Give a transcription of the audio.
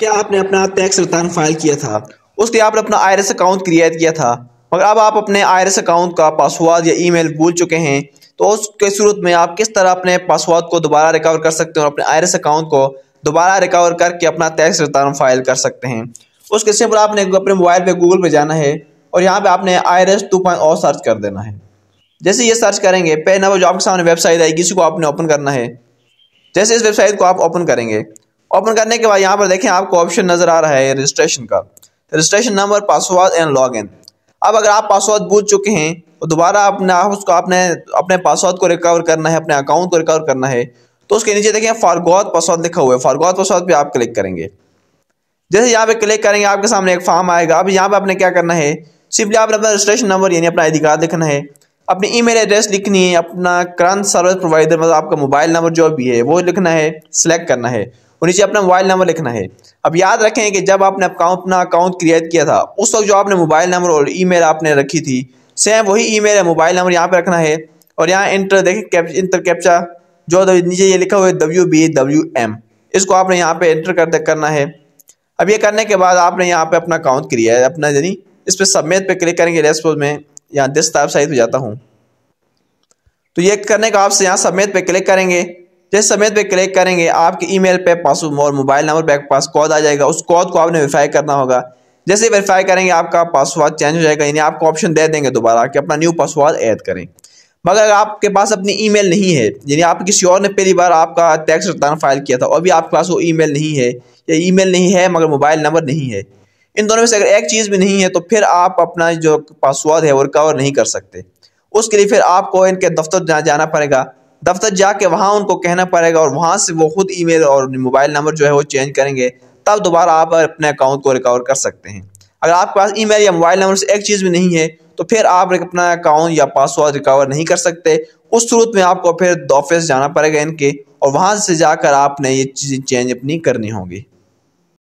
क्या आपने अपना टैक्स रिटर्न फाइल किया था उसके आपने अपना आयरस अकाउंट क्रिएट किया था मगर अब आप अपने आयरस अकाउंट का पासवर्ड या ईमेल भूल चुके हैं तो उसके सूरत में आप किस तरह अपने पासवर्ड को दोबारा रिकवर कर सकते हैं और अपने आयरस अकाउंट को दोबारा रिकवर करके अपना टैक्स रिटर्न फाइल कर सकते हैं उसके पर आपने अपने मोबाइल पे गूगल पे जाना है और यहाँ पे आपने I R S two point और सर्च कर देना है जैसे ये सर्च करेंगे पहला जो आपके सामने वेबसाइट आएगी इसी को आपने ओपन करना है जैसे इस वेबसाइट को आप ओपन करेंगे ओपन करने के बाद यहाँ पर देखें आपको ऑप्शन नजर आ रहा है रजिस्ट्रेशन का registration number password and log in अब अगर आप पासवर्ड भूल चुके हैं तो दोबारा अपने उसको आपने अपने पासवर्ड को रिकवर करना है अपने अकाउंट को रिकवर करना है तो उसके नीचे देखें फारगौत पासवर्ड लिखा हुआ है फारगौत पासवर्ड पे आप क्लिक करेंगे जैसे यहाँ पे क्लिक करेंगे आपके सामने एक फॉर्म आएगा अब यहाँ पे आपने क्या करना है सिंपली आपने अपना रजिस्ट्रेशन नंबर यानी अपना आई कार्ड लिखना है अपनी मेल एड्रेस लिखनी है अपना करंट सर्विस प्रोवाइडर मतलब आपका मोबाइल नंबर जो भी है वो लिखना है सिलेक्ट करना है और नीचे अपना मोबाइल नंबर लिखना है अब याद रखें कि जब आपने अपना अकाउंट क्रिएट किया था उस वक्त जो आपने मोबाइल नंबर और मेल आपने रखी थी सेम वही ई है मोबाइल नंबर यहाँ पे रखना है और यहाँ इंटर देखें इंटर कैप्चा जो नीचे ये लिखा हुआ है डब्ल्यू बी डब्ल्यू एम इसको आपने यहाँ पे एंटर कर करना है अब ये करने के बाद आपने यहाँ पे अपना अकाउंट क्रिया है अपना यानी इस पर सबमिट पे क्लिक करेंगे रेस्पोज में यहाँ दिस टाइप साइज हो जाता हूँ तो ये करने का आपसे यहाँ सबमिट पे क्लिक करेंगे जिस समेत पे क्लिक करेंगे आपके ईमेल पे पासवर्ड और मोबाइल नंबर पे पास कॉड आ जाएगा उस कॉड को आपने वेरीफाई करना होगा जैसे वेरीफाई करेंगे आपका पासवर्ड चेंज हो जाएगा यानी आपको ऑप्शन दे देंगे दोबारा कि अपना न्यू पासवर्ड ऐड करें मगर अगर आपके पास अपनी ईमेल नहीं है यानी आप किसी और ने पहली बार आपका टैक्स रिटर्न फाइल किया था और भी आपके पास वो ईमेल नहीं है या ईमेल नहीं है मगर मोबाइल नंबर नहीं है इन दोनों में से अगर एक चीज़ भी नहीं है तो फिर आप अपना जो पासवर्ड है वो रिकवर नहीं कर सकते उसके लिए फिर आपको इनके दफ्तर जाना पड़ेगा दफ्तर जाके वहाँ उनको कहना पड़ेगा और वहाँ से वो खुद ईमेल और मोबाइल नंबर जो है वो चेंज करेंगे तब दोबारा आप अपने अकाउंट को रिकवर कर सकते हैं अगर आपके पास ईमेल या मोबाइल नंबर से एक चीज़ भी नहीं है तो फिर आप अपना अकाउंट या पासवर्ड रिकवर नहीं कर सकते उस सूरत में आपको फिर ऑफिस जाना पड़ेगा इनके और वहाँ से जाकर आपने ये चीज़ें चेंज अपनी करनी होगी